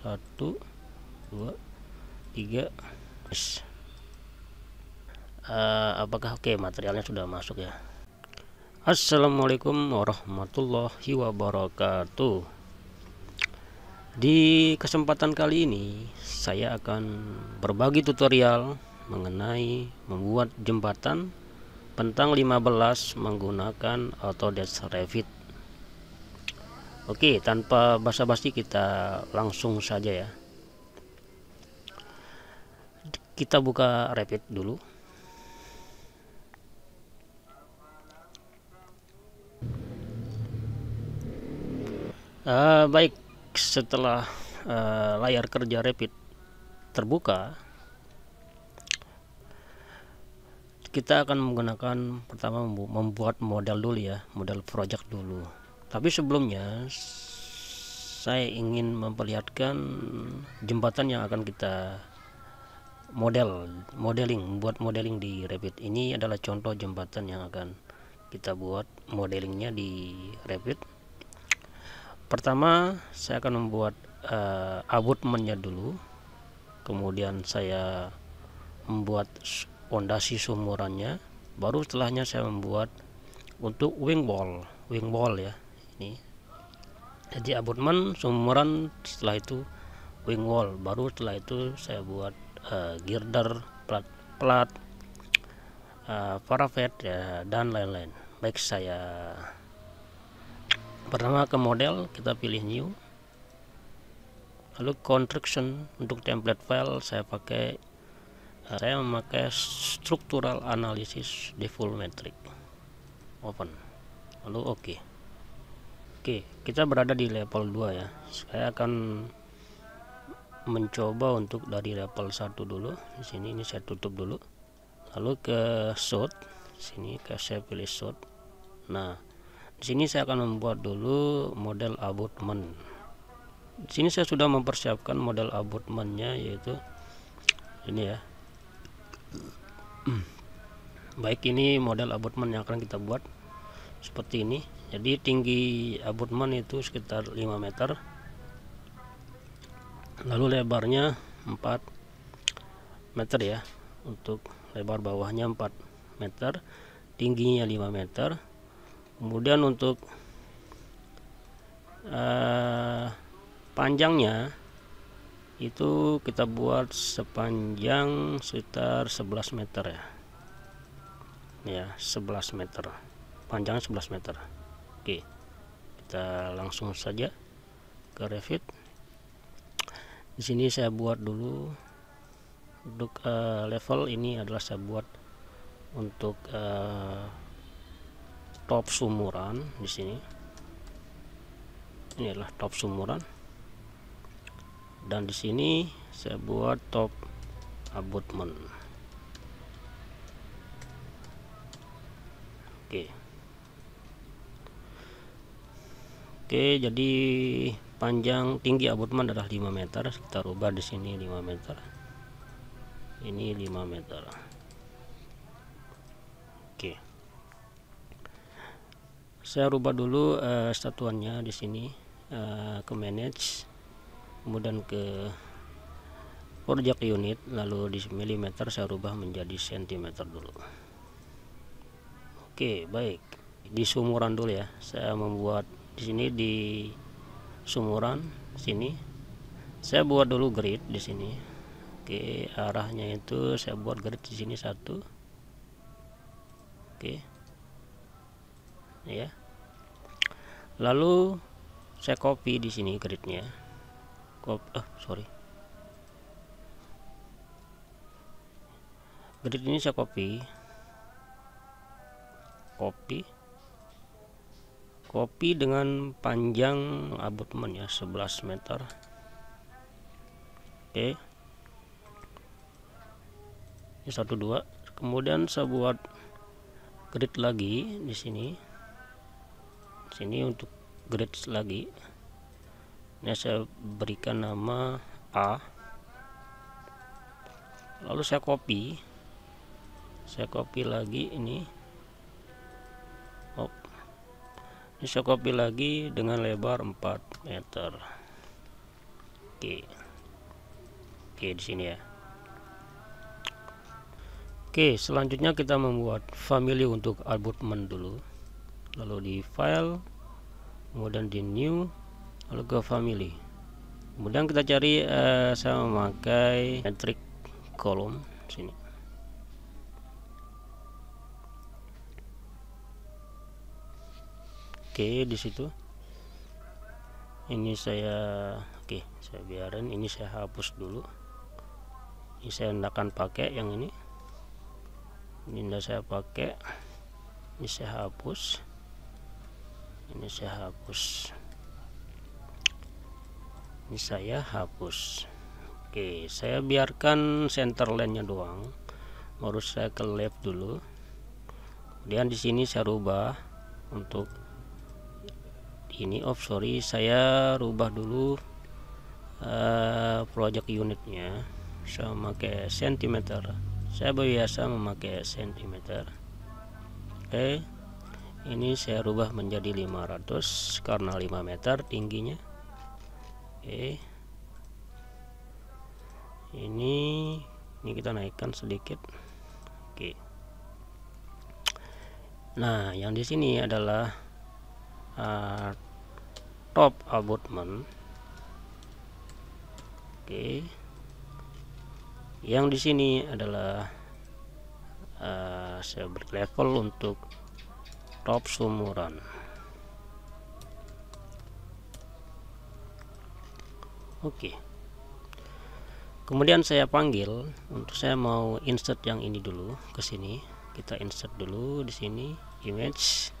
satu dua tiga yes. uh, eh, apakah oke okay, materialnya sudah masuk ya Assalamualaikum warahmatullahi wabarakatuh di kesempatan kali ini saya akan berbagi tutorial mengenai membuat jembatan pentang 15 menggunakan Autodesk Revit Oke, tanpa basa-basi kita langsung saja ya. Kita buka Rapid dulu. Uh, baik, setelah uh, layar kerja Rapid terbuka, kita akan menggunakan pertama membuat modal dulu ya, modal project dulu tapi sebelumnya saya ingin memperlihatkan jembatan yang akan kita model modeling buat modeling di Revit ini adalah contoh jembatan yang akan kita buat modelingnya di Revit pertama saya akan membuat uh, eh, abutmennya dulu kemudian saya membuat fondasi sumurannya baru setelahnya saya membuat untuk wing wall wing wall ya ini jadi abutmen sumuran setelah itu wing wall baru setelah itu saya buat uh, girder plat plat uh, ya, dan lain-lain baik saya pertama ke model kita pilih new lalu construction untuk template file saya pakai eh, saya memakai structural analysis default metric open lalu oke okay. Oke, kita berada di level 2 ya. Saya akan mencoba untuk dari level 1 dulu. Di sini ini saya tutup dulu. Lalu ke shot, sini ke saya pilih shot. Nah, di sini saya akan membuat dulu model abutment. Di sini saya sudah mempersiapkan model abutmentnya yaitu ini ya. Baik ini model abutment yang akan kita buat seperti ini jadi tinggi abutmen itu sekitar 5 meter lalu lebarnya 4 meter ya untuk lebar bawahnya 4 meter tingginya 5 meter kemudian untuk uh, panjangnya itu kita buat sepanjang sekitar 11 meter ya ya 11 meter panjang 11 meter Oke kita langsung saja ke Revit di sini saya buat dulu untuk uh, level ini adalah saya buat untuk uh, top sumuran di sini ini adalah top sumuran dan di sini saya buat top abutment oke okay. Oke, jadi panjang tinggi abutmen adalah 5 meter. Kita rubah di sini 5 meter. Ini 5 meter. Oke. Saya rubah dulu uh, eh, satuannya di sini uh, ke manage kemudian ke project unit lalu di milimeter saya rubah menjadi sentimeter dulu. Oke, baik. Di sumuran dulu ya. Saya membuat di sini di sumuran sini saya buat dulu grid di sini oke arahnya itu saya buat grid di sini satu oke ya lalu saya copy di sini gridnya copy oh, eh, sorry grid ini saya copy copy kopi dengan panjang abutmen ya 11 meter oke ini satu dua kemudian saya buat grid lagi di sini di sini untuk grid lagi ini saya berikan nama A lalu saya copy saya copy lagi ini copy lagi dengan lebar 4 meter oke oke di sini ya oke selanjutnya kita membuat family untuk abutment dulu lalu di file kemudian di new lalu ke family kemudian kita cari eh, saya memakai metric kolom okay di situ ini saya oke okay, saya biarin ini saya hapus dulu ini saya tidak akan pakai yang ini ini saya pakai ini saya hapus ini saya hapus ini saya hapus oke okay, saya biarkan center line nya doang harus saya ke left dulu kemudian di sini saya rubah untuk ini off oh, sorry saya rubah dulu uh, project unitnya saya memakai sentimeter saya biasa memakai sentimeter oke okay. ini saya rubah menjadi 500 karena 5 meter tingginya oke okay. ini ini kita naikkan sedikit oke okay. nah yang di sini adalah uh, top abutment oke okay. yang di sini adalah uh, saya break level untuk top sumuran oke okay. kemudian saya panggil untuk saya mau insert yang ini dulu ke sini kita insert dulu di sini image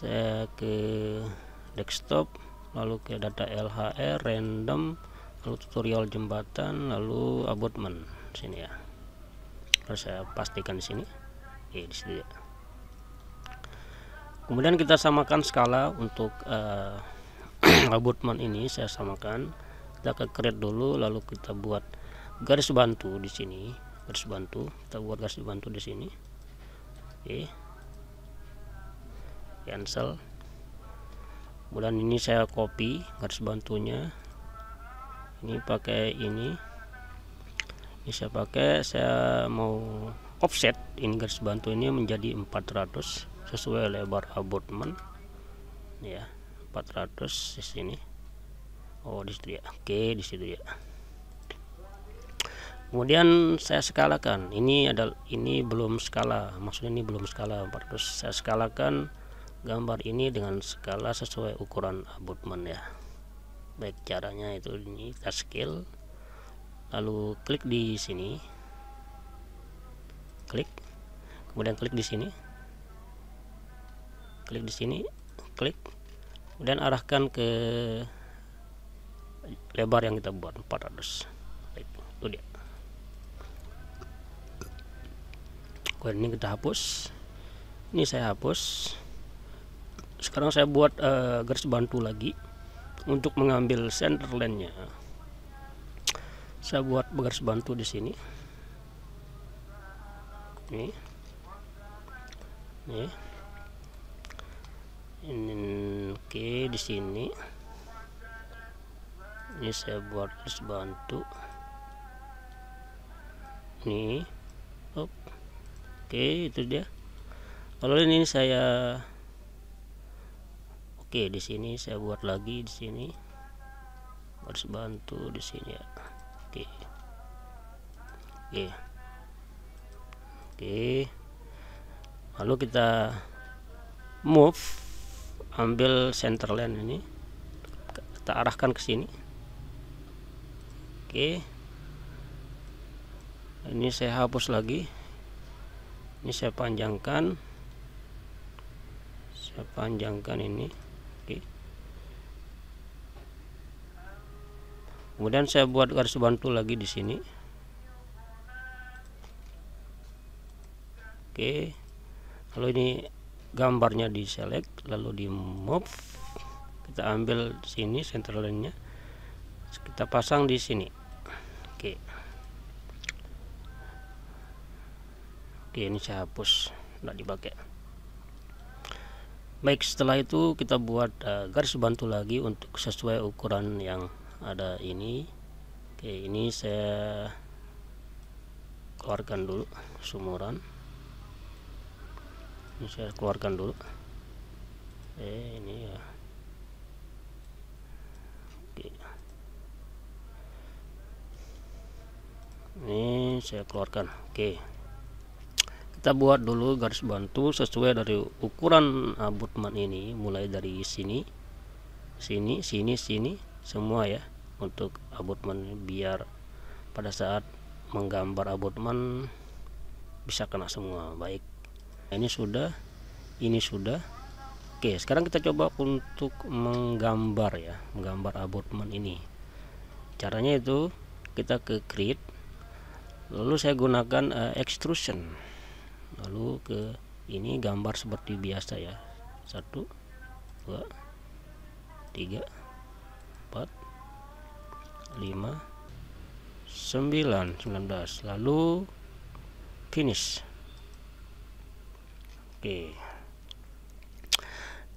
saya ke desktop lalu ke data LHR random lalu tutorial jembatan lalu abutment sini ya lalu saya pastikan di sini ya, di sini ya. kemudian kita samakan skala untuk uh, abutment ini saya samakan kita ke create dulu lalu kita buat garis bantu di sini garis bantu kita buat garis bantu di sini oke cancel Bulan ini saya copy garis bantunya ini pakai ini ini saya pakai saya mau offset ini garis bantu ini menjadi 400 sesuai lebar abutment ya 400 di sini oh di situ ya oke di situ ya kemudian saya skalakan ini adalah ini belum skala maksudnya ini belum skala 400 saya skalakan gambar ini dengan skala sesuai ukuran abutmen ya baik caranya itu ini kita scale lalu klik di sini klik kemudian klik di sini klik di sini klik kemudian arahkan ke lebar yang kita buat 400 baik, itu dia kemudian ini kita hapus ini saya hapus sekarang saya buat uh, garis bantu lagi untuk mengambil center line nya saya buat garis bantu di sini ini ini ini oke okay, di sini ini saya buat garis bantu ini oke itu dia kalau ini saya oke di sini saya buat lagi di sini harus bantu di sini ya oke oke oke lalu kita move ambil center line ini kita arahkan ke sini oke ini saya hapus lagi ini saya panjangkan saya panjangkan ini kemudian saya buat garis bantu lagi di sini oke lalu ini gambarnya di select lalu di move kita ambil sini center line nya kita pasang di sini oke oke ini saya hapus tidak dipakai baik setelah itu kita buat uh, garis bantu lagi untuk sesuai ukuran yang ada ini oke ini saya keluarkan dulu sumuran ini saya keluarkan dulu eh ini ya oke ini saya keluarkan oke kita buat dulu garis bantu sesuai dari ukuran abutment ah, ini mulai dari sini sini sini sini semua ya untuk abutmen biar pada saat menggambar abutmen bisa kena semua baik ini sudah ini sudah oke sekarang kita coba untuk menggambar ya menggambar abutmen ini caranya itu kita ke create lalu saya gunakan uh, extrusion lalu ke ini gambar seperti biasa ya satu dua tiga empat 5 9 19 lalu finish oke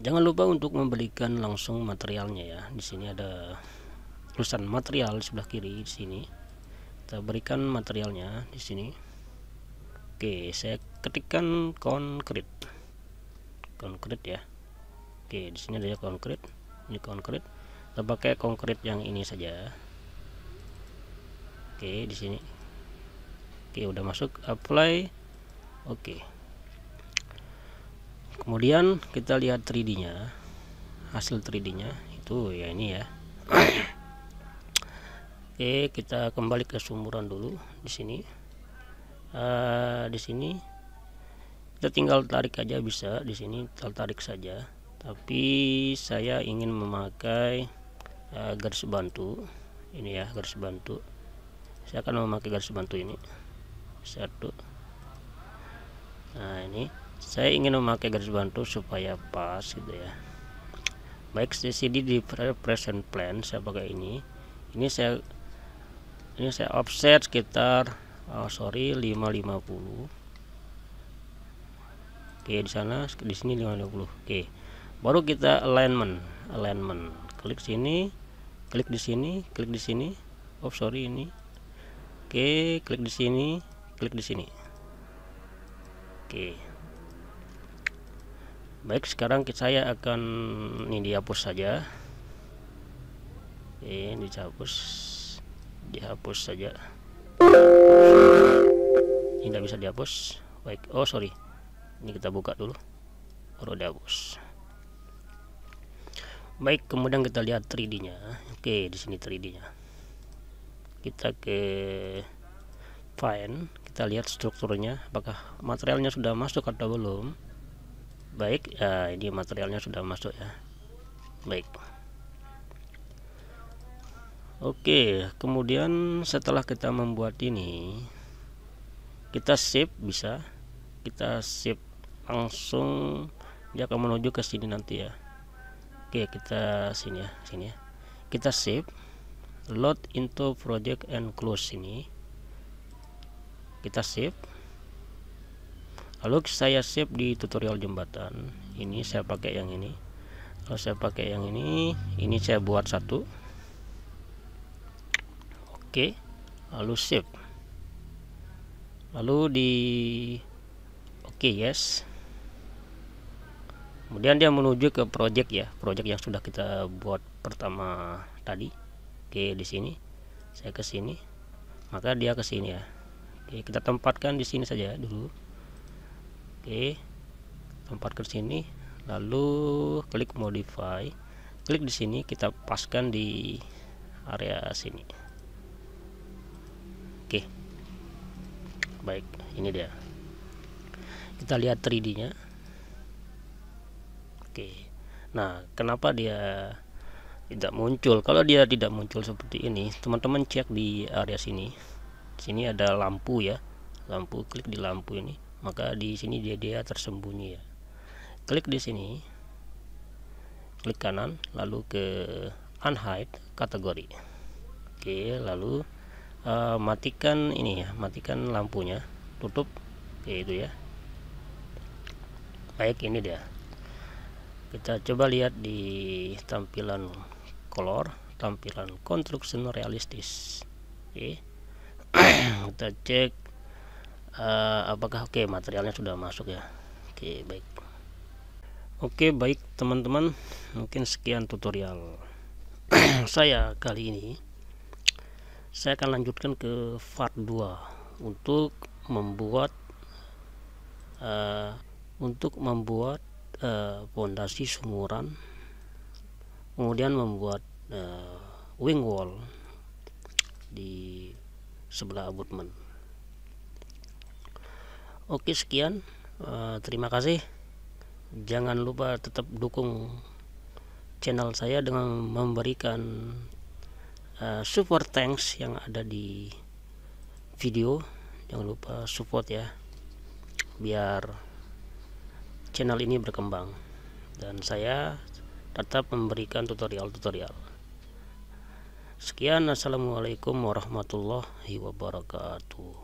jangan lupa untuk membelikan langsung materialnya ya di sini ada tulisan material di sebelah kiri di sini kita berikan materialnya di sini oke saya ketikkan konkret konkret ya oke di sini ada konkret ini konkret kita pakai konkret yang ini saja oke di sini oke udah masuk apply oke kemudian kita lihat 3D nya hasil 3D nya itu ya ini ya oke kita kembali ke sumuran dulu di sini uh, di sini kita tinggal tarik aja bisa di sini tarik saja tapi saya ingin memakai uh, garis bantu ini ya garis bantu saya akan memakai garis bantu ini satu nah ini saya ingin memakai garis bantu supaya pas gitu ya baik CCD di present plan saya pakai ini ini saya ini saya offset sekitar oh sorry 550 oke di sana di sini 550 oke baru kita alignment alignment klik sini klik di sini klik di sini oh sorry ini Oke, klik di sini, klik di sini. Oke. Baik, sekarang saya akan ini dihapus saja. Oke, ini dihapus. Dihapus saja. Ini tidak bisa dihapus. Baik. Oh, sorry. Ini kita buka dulu. Baru dihapus. Baik, kemudian kita lihat 3D-nya. Oke, di sini 3D-nya kita ke find kita lihat strukturnya apakah materialnya sudah masuk atau belum baik ya ini materialnya sudah masuk ya baik Oke kemudian setelah kita membuat ini kita save bisa kita save langsung dia akan menuju ke sini nanti ya Oke kita sini ya sini ya kita save load into project and close ini kita save lalu saya save di tutorial jembatan ini saya pakai yang ini lalu saya pakai yang ini ini saya buat satu oke lalu save lalu di oke yes kemudian dia menuju ke project ya project yang sudah kita buat pertama tadi oke di sini saya ke sini maka dia ke sini ya oke kita tempatkan di sini saja dulu oke tempat ke sini lalu klik modify klik di sini kita paskan di area sini oke baik ini dia kita lihat 3D nya oke nah kenapa dia tidak muncul kalau dia tidak muncul seperti ini teman-teman cek di area sini sini ada lampu ya lampu klik di lampu ini maka di sini dia dia tersembunyi ya klik di sini klik kanan lalu ke unhide kategori oke lalu uh, matikan ini ya matikan lampunya tutup kayak itu ya baik ini dia kita coba lihat di tampilan Kolor tampilan construction realistis oke okay. kita cek uh, apakah oke okay, materialnya sudah masuk ya oke okay, baik oke okay, baik teman-teman mungkin sekian tutorial saya kali ini saya akan lanjutkan ke part 2 untuk membuat uh, untuk membuat pondasi eh, uh, sumuran kemudian membuat uh, wing wall di sebelah abutmen oke sekian uh, terima kasih jangan lupa tetap dukung channel saya dengan memberikan uh, support thanks yang ada di video jangan lupa support ya biar channel ini berkembang dan saya tetap memberikan tutorial-tutorial. Sekian, assalamualaikum warahmatullahi wabarakatuh.